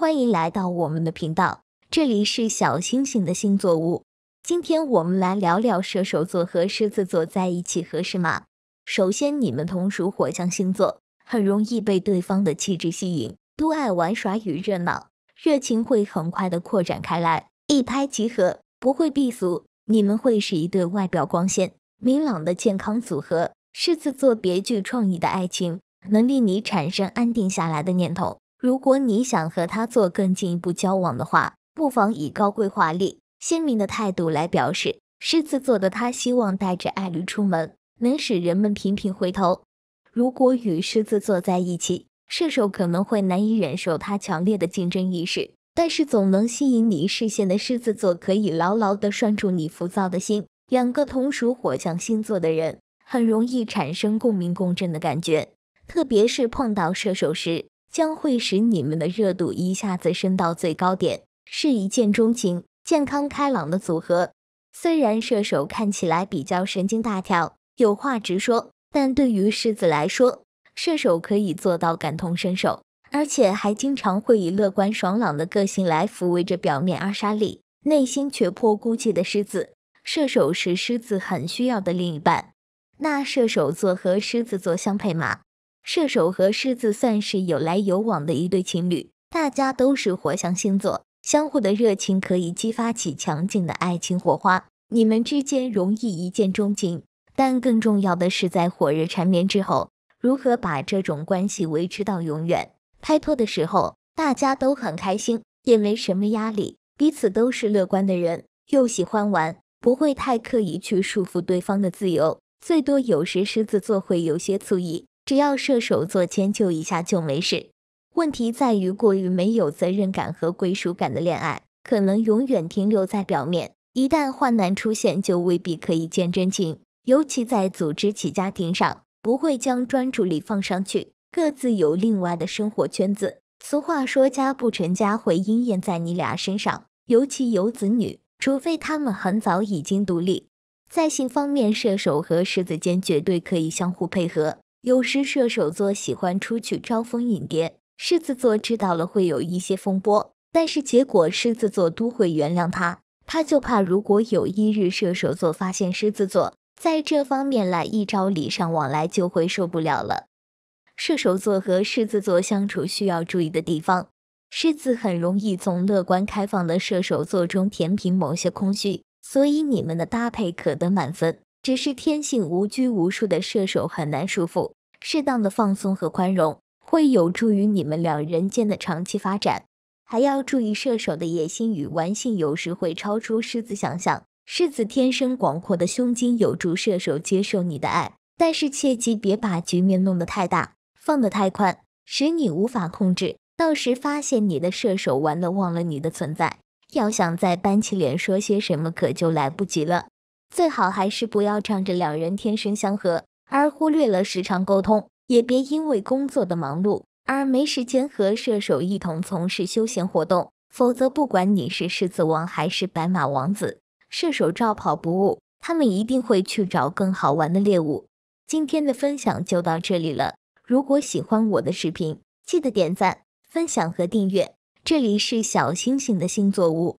欢迎来到我们的频道，这里是小星星的星座屋。今天我们来聊聊射手座和狮子座在一起合适吗？首先，你们同属火象星座，很容易被对方的气质吸引，都爱玩耍与热闹，热情会很快的扩展开来，一拍即合，不会避俗。你们会是一对外表光鲜、明朗的健康组合。狮子座别具创意的爱情能令你产生安定下来的念头。如果你想和他做更进一步交往的话，不妨以高贵、华丽、鲜明的态度来表示。狮子座的他希望带着爱侣出门，能使人们频频回头。如果与狮子座在一起，射手可能会难以忍受他强烈的竞争意识，但是总能吸引你视线的狮子座可以牢牢的拴住你浮躁的心。两个同属火象星座的人很容易产生共鸣共振的感觉，特别是碰到射手时。将会使你们的热度一下子升到最高点，是一见钟情、健康开朗的组合。虽然射手看起来比较神经大条，有话直说，但对于狮子来说，射手可以做到感同身受，而且还经常会以乐观爽朗的个性来抚慰着表面阿莎丽，内心却颇孤寂的狮子。射手是狮子很需要的另一半。那射手座和狮子座相配吗？射手和狮子算是有来有往的一对情侣，大家都是火象星座，相互的热情可以激发起强劲的爱情火花。你们之间容易一见钟情，但更重要的是在火热缠绵之后，如何把这种关系维持到永远。拍拖的时候大家都很开心，也没什么压力，彼此都是乐观的人，又喜欢玩，不会太刻意去束缚对方的自由，最多有时狮子座会有些醋意。只要射手座迁就一下就没事。问题在于过于没有责任感和归属感的恋爱，可能永远停留在表面，一旦患难出现就未必可以见真情。尤其在组织起家庭上，不会将专注力放上去，各自有另外的生活圈子。俗话说“家不成家”，会应验在你俩身上，尤其有子女，除非他们很早已经独立。在性方面，射手和狮子间绝对可以相互配合。有时射手座喜欢出去招蜂引蝶，狮子座知道了会有一些风波，但是结果狮子座都会原谅他。他就怕如果有一日射手座发现狮子座在这方面来一招礼尚往来，就会受不了了。射手座和狮子座相处需要注意的地方，狮子很容易从乐观开放的射手座中填平某些空虚，所以你们的搭配可得满分。只是天性无拘无束的射手很难束缚，适当的放松和宽容会有助于你们两人间的长期发展。还要注意射手的野心与玩性，有时会超出狮子想象。狮子天生广阔的胸襟，有助射手接受你的爱，但是切记别把局面弄得太大，放得太宽，使你无法控制。到时发现你的射手玩的忘了你的存在，要想再板起脸说些什么，可就来不及了。最好还是不要仗着两人天生相合而忽略了时常沟通，也别因为工作的忙碌而没时间和射手一同从事休闲活动。否则，不管你是狮子王还是白马王子，射手照跑不误，他们一定会去找更好玩的猎物。今天的分享就到这里了。如果喜欢我的视频，记得点赞、分享和订阅。这里是小星星的星座屋。